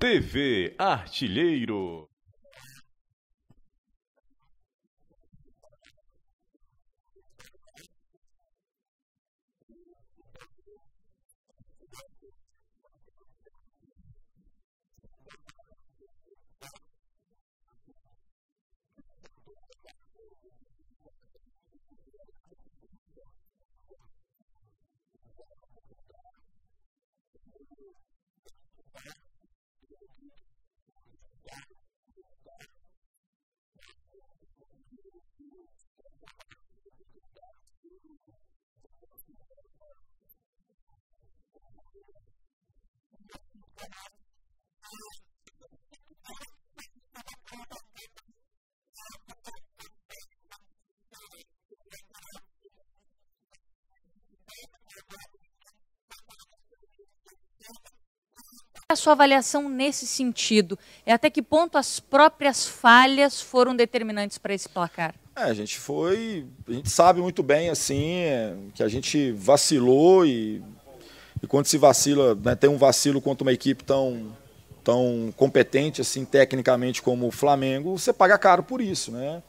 TV Artilheiro. É a sua avaliação nesse sentido? É até que ponto as próprias falhas foram determinantes para esse placar? É, a gente foi, a gente sabe muito bem assim que a gente vacilou e e quando se vacila, né, tem um vacilo contra uma equipe tão, tão competente, assim, tecnicamente, como o Flamengo, você paga caro por isso, né?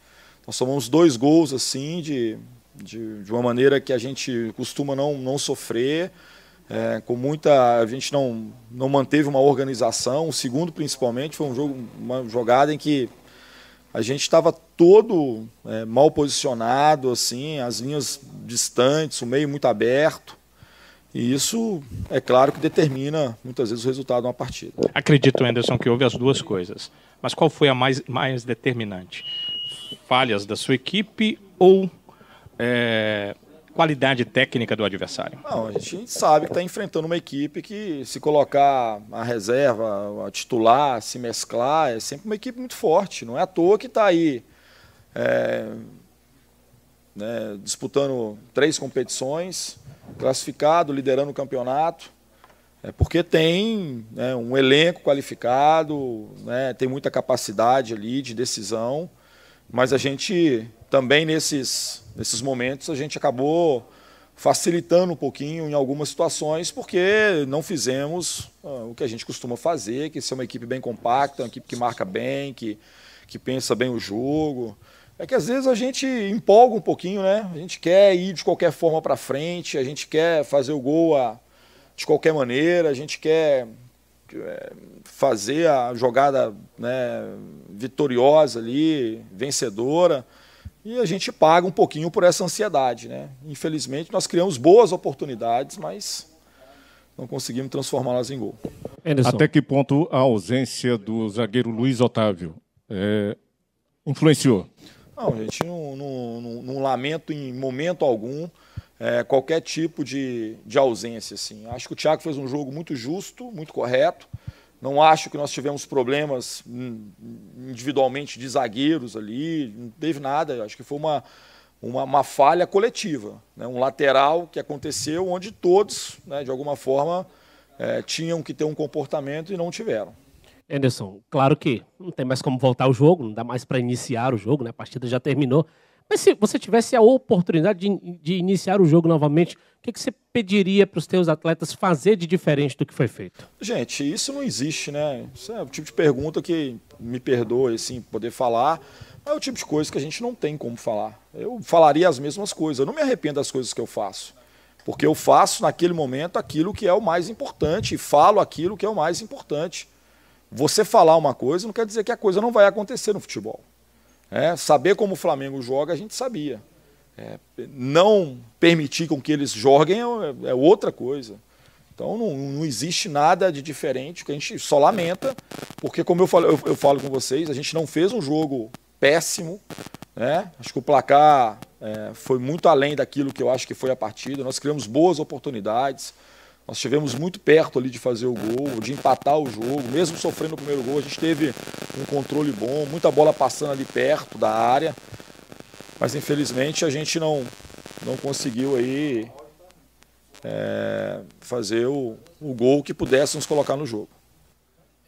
Nós tomamos dois gols, assim, de, de, de uma maneira que a gente costuma não, não sofrer, é, com muita a gente não não manteve uma organização o segundo principalmente foi um jogo uma jogada em que a gente estava todo é, mal posicionado assim as linhas distantes o meio muito aberto e isso, é claro, que determina muitas vezes o resultado de uma partida. Acredito, Anderson, que houve as duas coisas. Mas qual foi a mais, mais determinante? Falhas da sua equipe ou é, qualidade técnica do adversário? Não, a gente sabe que está enfrentando uma equipe que, se colocar a reserva, a titular, se mesclar, é sempre uma equipe muito forte. Não é à toa que está aí. É, né, disputando três competições, classificado, liderando o campeonato, é porque tem né, um elenco qualificado, né, tem muita capacidade ali de decisão, mas a gente também nesses, nesses momentos a gente acabou facilitando um pouquinho em algumas situações, porque não fizemos ah, o que a gente costuma fazer, que é ser uma equipe bem compacta, uma equipe que marca bem, que, que pensa bem o jogo é que às vezes a gente empolga um pouquinho, né? A gente quer ir de qualquer forma para frente, a gente quer fazer o gol a, de qualquer maneira, a gente quer é, fazer a jogada né, vitoriosa ali, vencedora, e a gente paga um pouquinho por essa ansiedade, né? Infelizmente nós criamos boas oportunidades, mas não conseguimos transformá-las em gol. Anderson. Até que ponto a ausência do zagueiro Luiz Otávio é, influenciou? Não, a gente não, não, não, não lamento em momento algum é, qualquer tipo de, de ausência. Assim. Acho que o Thiago fez um jogo muito justo, muito correto. Não acho que nós tivemos problemas hum, individualmente de zagueiros ali, não teve nada. Acho que foi uma, uma, uma falha coletiva, né? um lateral que aconteceu onde todos, né, de alguma forma, é, tinham que ter um comportamento e não tiveram. Anderson, claro que não tem mais como voltar o jogo, não dá mais para iniciar o jogo, né? a partida já terminou. Mas se você tivesse a oportunidade de, de iniciar o jogo novamente, o que, que você pediria para os teus atletas fazer de diferente do que foi feito? Gente, isso não existe, né? Isso é o tipo de pergunta que me perdoe assim, poder falar, mas é o tipo de coisa que a gente não tem como falar. Eu falaria as mesmas coisas, eu não me arrependo das coisas que eu faço. Porque eu faço naquele momento aquilo que é o mais importante, e falo aquilo que é o mais importante. Você falar uma coisa não quer dizer que a coisa não vai acontecer no futebol. É, saber como o Flamengo joga, a gente sabia. É, não permitir com que eles joguem é, é, outra coisa. Então não, não, existe nada de diferente, que a gente só lamenta, porque como eu falo, eu, eu falo com vocês, a gente não fez um jogo péssimo. Né? Acho que o placar é, foi muito além daquilo que eu acho que foi a partida. Nós criamos boas oportunidades. Nós estivemos muito perto ali de fazer o gol, de empatar o jogo. Mesmo sofrendo o primeiro gol, a gente teve um controle bom, muita bola passando ali perto da área. Mas infelizmente a gente não, não conseguiu aí é, fazer o, o gol que pudesse nos colocar no jogo.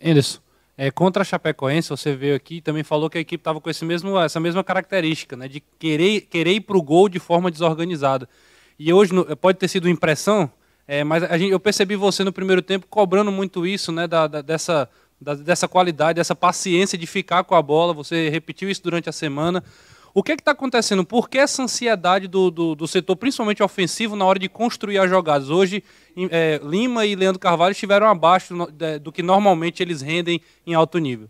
Anderson, é, contra a Chapecoense, você veio aqui e também falou que a equipe estava com esse mesmo, essa mesma característica, né? De querer, querer ir para o gol de forma desorganizada. E hoje pode ter sido impressão, é, mas gente, eu percebi você no primeiro tempo cobrando muito isso, né, da, da, dessa, da, dessa qualidade, dessa paciência de ficar com a bola. Você repetiu isso durante a semana. O que é está acontecendo? Por que essa ansiedade do, do, do, setor, principalmente ofensivo, na hora de construir as jogadas? Hoje, é, Lima e Leandro Carvalho estiveram abaixo do, que normalmente eles rendem em alto nível.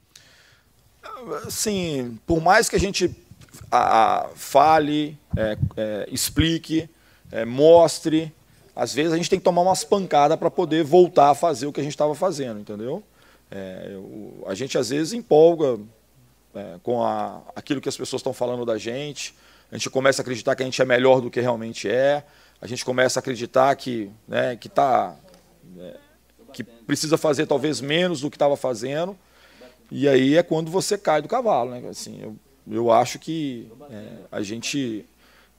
Sim, por mais que a gente a, a, fale, é, é explique, é, mostre às vezes a gente tem que tomar umas pancadas para poder voltar a fazer o que a gente estava fazendo, entendeu? É, eu, a gente às vezes empolga é, com a, aquilo que as pessoas estão falando da gente, a gente começa a acreditar que a gente é melhor do que realmente é, a gente começa a acreditar que né, que tá é, que precisa fazer talvez menos do que estava fazendo e aí é quando você cai do cavalo, né? Assim, eu, eu acho que é, a gente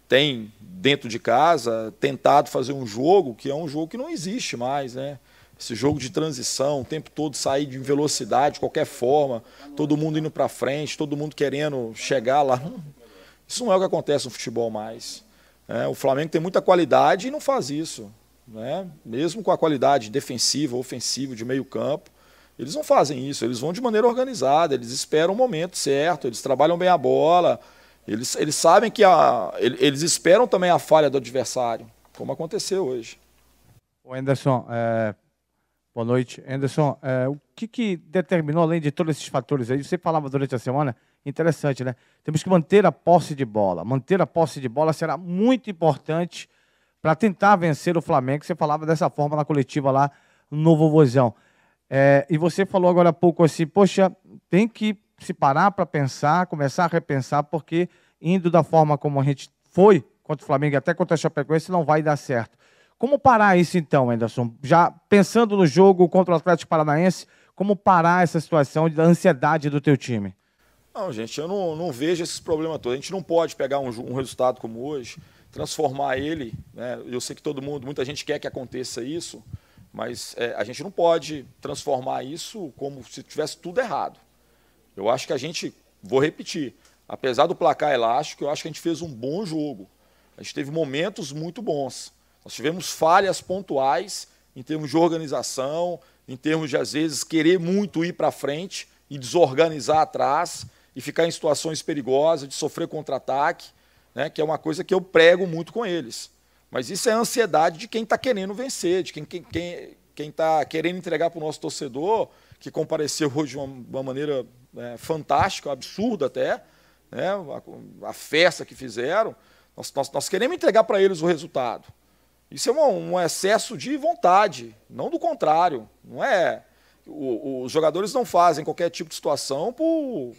tem dentro de casa tentado fazer um jogo que é um jogo que não existe mais, né? Esse jogo de transição, o tempo todo sair de velocidade, de qualquer forma, todo mundo indo para frente, todo mundo querendo chegar lá. Isso não é o que acontece no futebol mais. É, o Flamengo tem muita qualidade e não faz isso. Né? Mesmo com a qualidade defensiva, ofensiva, de meio campo, eles não fazem isso. Eles vão de maneira organizada, eles esperam o momento certo, eles trabalham bem a bola, eles, eles sabem que a, eles esperam também a falha do adversário, como aconteceu hoje. O Anderson, é... boa noite. Anderson, é... o que, que determinou, além de todos esses fatores aí, você falava durante a semana, interessante, né? Temos que manter a posse de bola. Manter a posse de bola será muito importante para tentar vencer o Flamengo. Você falava dessa forma na coletiva lá no Vovozão. É, e você falou agora há pouco assim, poxa, tem que se parar para pensar, começar a repensar, porque indo da forma como a gente foi contra o Flamengo, até contra a Chapecoense, não vai dar certo. Como parar isso então, Anderson? Já pensando no jogo contra o Atlético Paranaense, como parar essa situação da ansiedade do teu time? Não, gente, eu não, não vejo esses problemas todos. A gente não pode pegar um, um resultado como hoje, transformar ele. Né? Eu sei que todo mundo, muita gente quer que aconteça isso, mas é, a gente não pode transformar isso como se tivesse tudo errado. Eu acho que a gente, vou repetir, apesar do placar elástico, eu acho que a gente fez um bom jogo. A gente teve momentos muito bons. Nós tivemos falhas pontuais em termos de organização, em termos de, às vezes, querer muito ir para frente e desorganizar atrás e ficar em situações perigosas, de sofrer contra-ataque, né, que é uma coisa que eu prego muito com eles. Mas isso é a ansiedade de quem está querendo vencer, de quem está quem, quem, quem tá querendo entregar para o nosso torcedor que compareceu hoje de uma, uma maneira é, fantástica, absurda até, né? a, a festa que fizeram. Nós, nós, nós queremos entregar para eles o resultado. Isso é um, um, excesso de vontade, não do contrário. Não é. O, os jogadores não fazem qualquer tipo de situação por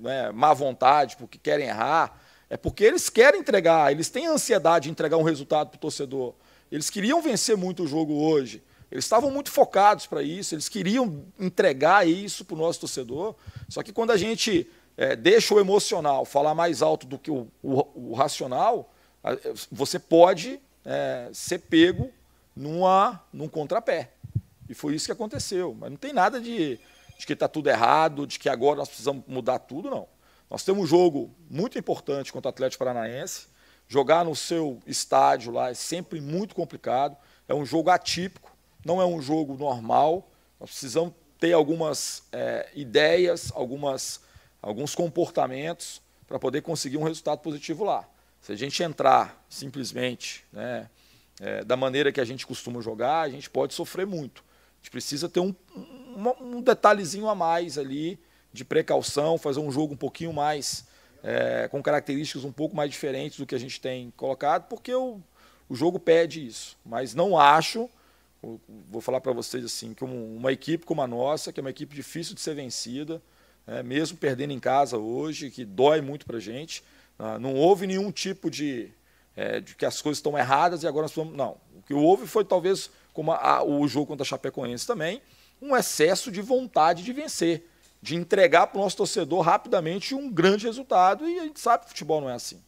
né, má vontade, porque querem errar. É porque eles querem entregar, eles têm ansiedade de entregar um resultado para o torcedor. Eles queriam vencer muito o jogo hoje. Eles estavam muito focados para isso, eles queriam entregar isso para o nosso torcedor. Só que quando a gente é, deixa o emocional falar mais alto do que o, o, o racional, é, você pode é, ser pego numa, num contrapé. E foi isso que aconteceu. Mas não tem nada de, de que está tudo errado, de que agora nós precisamos mudar tudo, não. Nós temos um jogo muito importante contra o Atlético Paranaense. Jogar no seu estádio lá é sempre muito complicado. É um jogo atípico não é um jogo normal. Nós precisamos ter algumas é, ideias, algumas, alguns comportamentos para poder conseguir um resultado positivo lá. Se a gente entrar simplesmente né, é, da maneira que a gente costuma jogar, a gente pode sofrer muito. A gente precisa ter um, um, um detalhezinho a mais ali de precaução, fazer um jogo um pouquinho mais é, com características um pouco mais diferentes do que a gente tem colocado, porque o, o jogo pede isso. Mas não acho vou falar para vocês assim, que uma equipe como a nossa, que é uma equipe difícil de ser vencida, né, mesmo perdendo em casa hoje, que dói muito para a gente, né, não houve nenhum tipo de, é, de que as coisas estão erradas e agora nós vamos. Não. O que houve foi talvez, como a, a, o jogo contra a Chapecoense também, um excesso de vontade de vencer, de entregar para o nosso torcedor rapidamente um grande resultado e a gente sabe que futebol não é assim.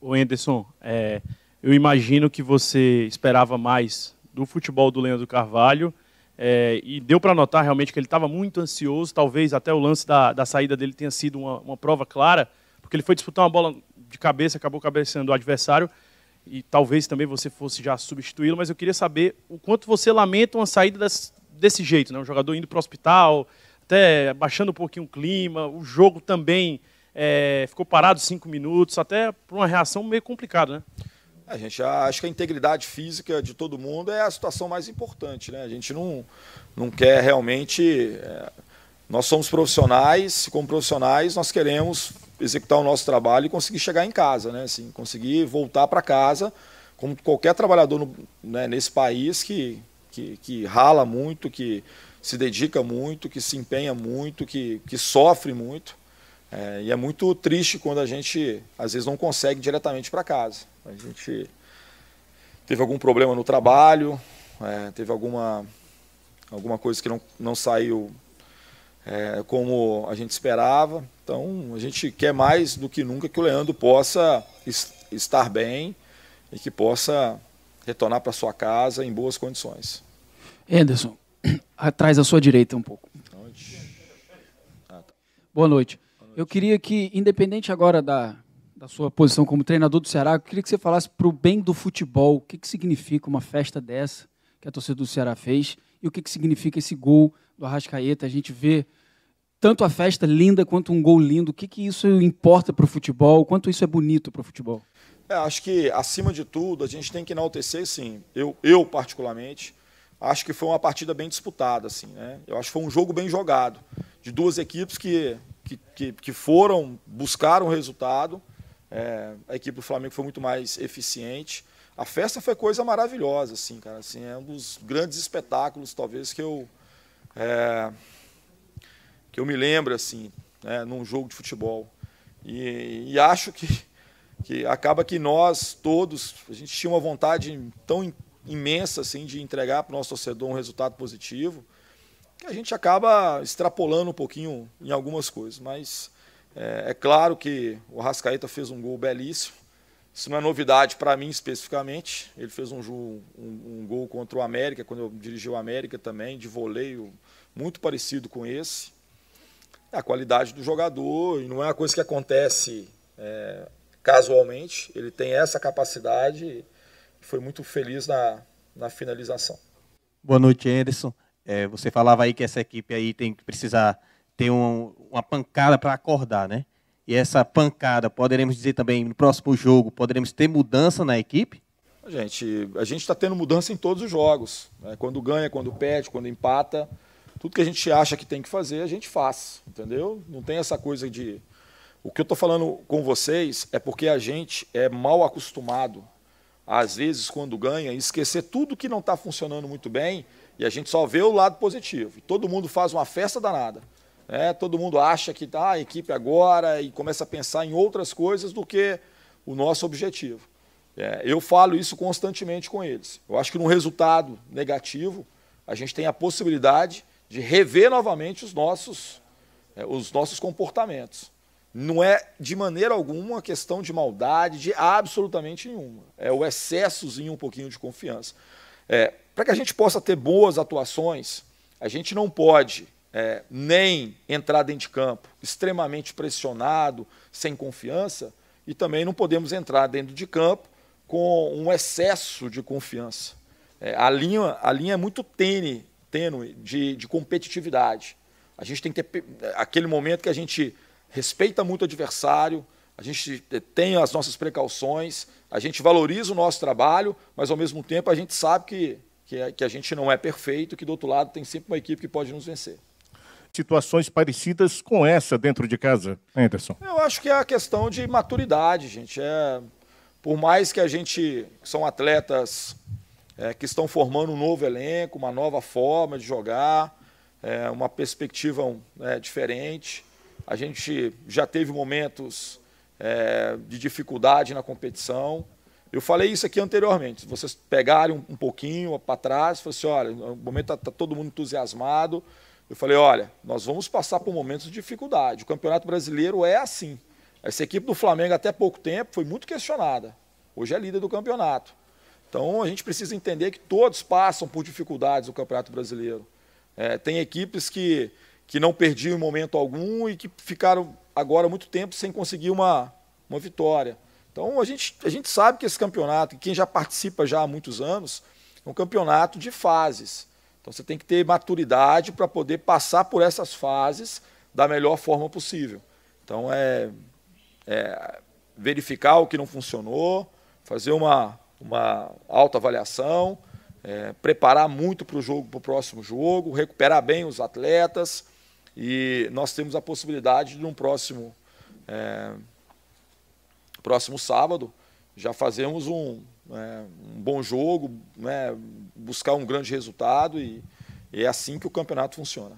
O Anderson, é, eu imagino que você esperava mais do futebol do Leandro Carvalho. É, e deu para notar realmente que ele estava muito ansioso, talvez até o lance da, da saída dele tenha sido uma, uma prova clara, porque ele foi disputar uma bola de cabeça, acabou cabeceando o adversário, e talvez também você fosse já substituí-lo, mas eu queria saber o quanto você lamenta uma saída desse, desse jeito, né? um jogador indo para o hospital, até baixando um pouquinho o clima, o jogo também é, ficou parado cinco minutos, até por uma reação meio complicada, né? A gente acha que a integridade física de todo mundo é a situação mais importante, né? A gente não, não quer realmente. É, nós somos profissionais, como profissionais, nós queremos executar o nosso trabalho e conseguir chegar em casa, né? Assim, conseguir voltar para casa, como qualquer trabalhador no, né, nesse país que, que, que rala muito, que se dedica muito, que se empenha muito, que, que sofre muito. É, e é muito triste quando a gente, às vezes, não consegue diretamente para casa. A gente teve algum problema no trabalho, é, teve alguma, alguma coisa que não, não saiu é, como a gente esperava. Então, a gente quer mais do que nunca que o Leandro possa est estar bem e que possa retornar para sua casa em boas condições. Anderson, atrás à sua direita um pouco. Boa noite. Boa noite. Eu queria que, independente agora da da sua posição como treinador do Ceará, eu queria que você falasse para o bem do futebol, o que, que significa uma festa dessa que a torcida do Ceará fez e o que, que significa esse gol do Arrascaeta. A gente vê tanto a festa linda quanto um gol lindo. O que, que isso importa para o futebol? Quanto isso é bonito para o futebol? É, acho que, acima de tudo, a gente tem que enaltecer, sim. Eu, eu particularmente, acho que foi uma partida bem disputada. Assim, né? Eu acho que foi um jogo bem jogado, de duas equipes que, que, que, que foram, buscaram o resultado é, a equipe do Flamengo foi muito mais eficiente. A festa foi coisa maravilhosa, assim, cara. Assim, é um dos grandes espetáculos, talvez, que eu, é, que eu me lembro, assim, né, num jogo de futebol. E, e acho que, que acaba que nós todos, a gente tinha uma vontade tão imensa, assim, de entregar para o nosso torcedor um resultado positivo, que a gente acaba extrapolando um pouquinho em algumas coisas. Mas é, é claro que o Rascaeta fez um gol belíssimo. Isso não é novidade para mim especificamente. Ele fez um, um, um, gol contra o América, quando eu dirigi o América também, de voleio, muito parecido com esse. É a qualidade do jogador, e não é uma coisa que acontece é, casualmente. Ele tem essa capacidade e foi muito feliz na, na finalização. Boa noite, Anderson. É, você falava aí que essa equipe aí tem que precisar ter um, uma pancada para acordar, né? E essa pancada, poderemos dizer também no próximo jogo, poderemos ter mudança na equipe? Gente, a gente está tendo mudança em todos os jogos. Né? Quando ganha, quando perde, quando empata, tudo que a gente acha que tem que fazer, a gente faz, entendeu? Não tem essa coisa de. O que eu estou falando com vocês é porque a gente é mal acostumado, às vezes, quando ganha, esquecer tudo que não está funcionando muito bem e a gente só vê o lado positivo. E todo mundo faz uma festa danada. É, todo mundo acha que tá a equipe agora e começa a pensar em outras coisas do que o nosso objetivo. É, eu falo isso constantemente com eles. Eu acho que num resultado negativo, a gente tem a possibilidade de rever novamente os nossos, é, os nossos comportamentos. Não é de maneira alguma questão de maldade, de absolutamente nenhuma. É o excessozinho um pouquinho de confiança. É, Para que a gente possa ter boas atuações, a gente não pode é, nem entrar dentro de campo extremamente pressionado, sem confiança, e também não podemos entrar dentro de campo com um excesso de confiança. É, a, linha, a linha é muito tênue, tênue de, de competitividade. A gente tem que ter aquele momento que a gente respeita muito o adversário, a gente tem as nossas precauções, a gente valoriza o nosso trabalho, mas ao mesmo tempo a gente sabe que, que, é, a gente não é perfeito, que do outro lado tem sempre uma equipe que pode nos vencer situações parecidas com essa dentro de casa, Anderson? Eu acho que é a questão de maturidade, gente. É, por mais que a gente são atletas é, que estão formando um novo elenco, uma nova forma de jogar, é, uma perspectiva é, diferente. A gente já teve momentos é, de dificuldade na competição. Eu falei isso aqui anteriormente. Vocês pegarem um, um pouquinho para trás, falei assim, olha, o momento está tá todo mundo entusiasmado, eu falei, olha, nós vamos passar por momentos de dificuldade. O Campeonato Brasileiro é assim. Essa equipe do Flamengo até pouco tempo foi muito questionada. Hoje é líder do campeonato. Então a gente precisa entender que todos passam por dificuldades no Campeonato Brasileiro. É, tem equipes que, que não perdiam em momento algum e que ficaram agora muito tempo sem conseguir uma, uma vitória. Então a gente, a gente sabe que esse campeonato, quem já participa já há muitos anos, é um campeonato de fases. Então você tem que ter maturidade para poder passar por essas fases da melhor forma possível. Então é, é verificar o que não funcionou, fazer uma, uma alta avaliação, é, preparar muito para o jogo, para o próximo jogo, recuperar bem os atletas e nós temos a possibilidade de um próximo é, próximo sábado já fazemos um, né, um bom jogo, né, buscar um grande resultado e, e é assim que o campeonato funciona.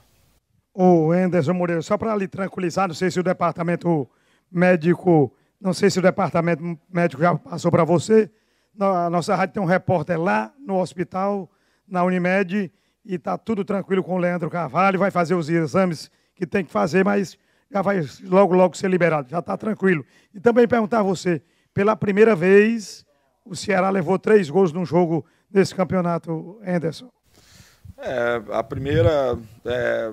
O Anderson Moreira, só para lhe tranquilizar, não sei se o departamento médico, não sei se o departamento médico já passou para você, a nossa rádio tem um repórter lá no hospital, na Unimed, e está tudo tranquilo com o Leandro Carvalho, vai fazer os exames que tem que fazer, mas já vai logo, logo ser liberado, já está tranquilo. E também perguntar a você, pela primeira vez, o Ceará levou três gols num jogo desse campeonato, Anderson? É, a primeira, é,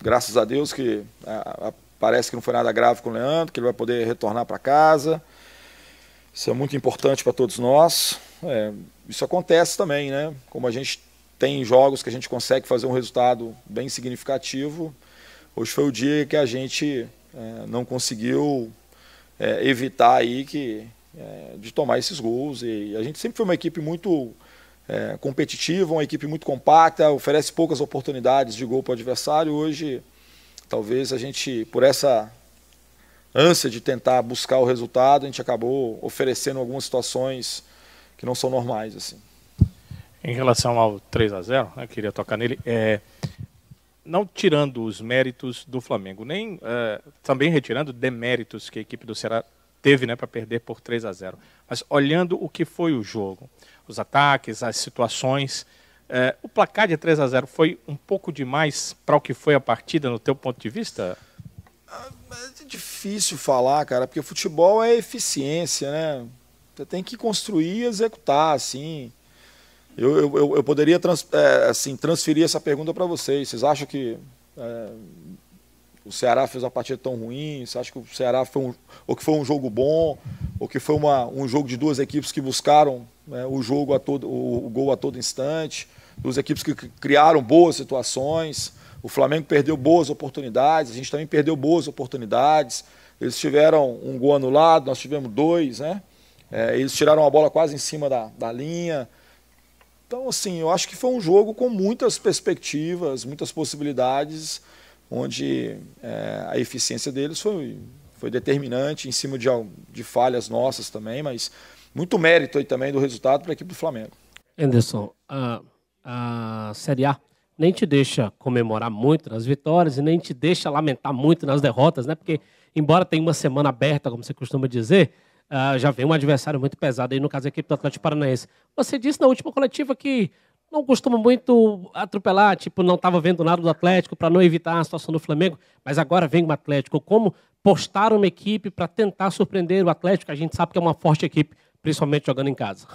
graças a Deus, que a, parece que não foi nada grave com o Leandro, que ele vai poder retornar para casa. Isso é muito importante para todos nós. É, isso acontece também, né? Como a gente tem jogos que a gente consegue fazer um resultado bem significativo. Hoje foi o dia que a gente é, não conseguiu é, evitar aí que é, de tomar esses gols. E a gente sempre foi uma equipe muito é, competitiva, uma equipe muito compacta, oferece poucas oportunidades de gol para o adversário. Hoje, talvez a gente, por essa ânsia de tentar buscar o resultado, a gente acabou oferecendo algumas situações que não são normais. assim. Em relação ao 3 a 0 né, queria tocar nele, é, não tirando os méritos do Flamengo, nem é, também retirando deméritos que a equipe do Ceará teve né, para perder por 3 a 0. Mas olhando o que foi o jogo, os ataques, as situações, é, o placar de 3 a 0 foi um pouco demais para o que foi a partida, no teu ponto de vista? Ah, é difícil falar, cara, porque futebol é eficiência, né? Você tem que construir e executar, assim. Eu, eu, eu poderia trans, é, assim, transferir essa pergunta para vocês. Vocês acham que é, o Ceará fez uma partida tão ruim, você acha que o Ceará foi um, ou que foi um jogo bom, ou que foi uma, um jogo de duas equipes que buscaram né, o jogo a todo, o, o, gol a todo instante, duas equipes que criaram boas situações. O Flamengo perdeu boas oportunidades, a gente também perdeu boas oportunidades. Eles tiveram um gol anulado, nós tivemos dois, né? É, eles tiraram a bola quase em cima da, da linha. Então, assim, eu acho que foi um jogo com muitas perspectivas, muitas possibilidades onde é, a eficiência deles foi, foi determinante em cima de, de falhas nossas também, mas muito mérito aí também do resultado para a equipe do Flamengo. Anderson, a, a Série A nem te deixa comemorar muito nas vitórias e nem te deixa lamentar muito nas derrotas, né? Porque, embora tenha uma semana aberta, como você costuma dizer, ah, já vem um adversário muito pesado aí, no caso, a equipe do Atlético Paranaense. Você disse na última coletiva que não costuma muito atropelar, tipo, não estava vendo nada do Atlético para não evitar a situação do Flamengo, mas agora vem o Atlético. Como postar uma equipe para tentar surpreender o Atlético? A gente sabe que é uma forte equipe, principalmente jogando em casa.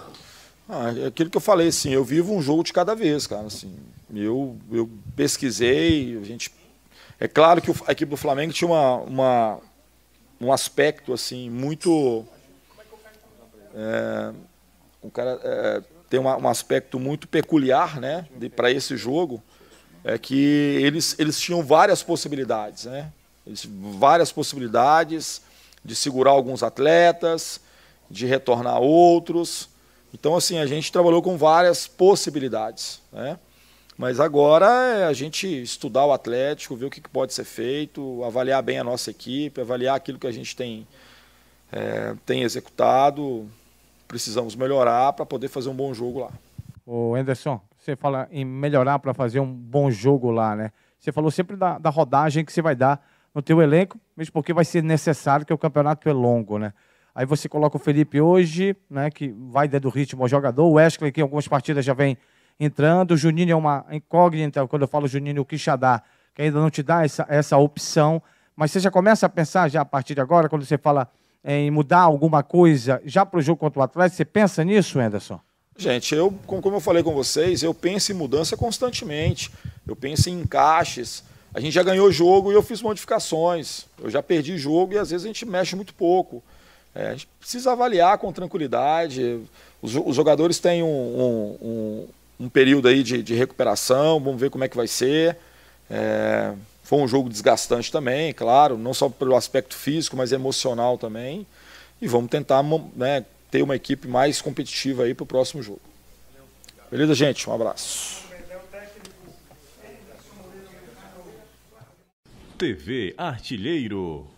Ah, é aquilo que eu falei, assim, eu vivo um jogo de cada vez, cara. Assim, eu, eu pesquisei, a gente. É claro que a equipe do Flamengo tinha uma, uma um aspecto assim muito. É, um cara. É, tem uma, um aspecto muito peculiar né, para esse jogo, é que eles, eles tinham várias possibilidades, né? Eles, várias possibilidades de segurar alguns atletas, de retornar outros. Então, assim, a gente trabalhou com várias possibilidades, né? Mas agora é a gente estudar o Atlético, ver o que pode ser feito, avaliar bem a nossa equipe, avaliar aquilo que a gente tem, é, tem executado, precisamos melhorar para poder fazer um bom jogo lá. O Anderson, você fala em melhorar para fazer um bom jogo lá, né? Você falou sempre da, da rodagem que você vai dar no teu elenco, mesmo porque vai ser necessário, que o campeonato é longo, né? Aí você coloca o Felipe hoje, né, que vai dando ritmo ao jogador, o Wesley, que em algumas partidas já vem entrando, o Juninho é uma incógnita, quando eu falo Juninho, o Quixadá, que ainda não te dá essa, essa opção, mas você já começa a pensar já a partir de agora, quando você fala em mudar alguma coisa já para o jogo contra o Atlético? Você pensa nisso, Anderson? Gente, eu, como eu falei com vocês, eu penso em mudança constantemente. Eu penso em encaixes. A gente já ganhou jogo e eu fiz modificações. Eu já perdi jogo e às vezes a gente mexe muito pouco. É, a gente precisa avaliar com tranquilidade. Os, os jogadores têm um, um, um, um período aí de, de, recuperação, vamos ver como é que vai ser. É, foi um jogo desgastante também, claro, não só pelo aspecto físico, mas emocional também. E vamos tentar né, ter uma equipe mais competitiva aí para o próximo jogo. Beleza, gente? Um abraço. TV Artilheiro.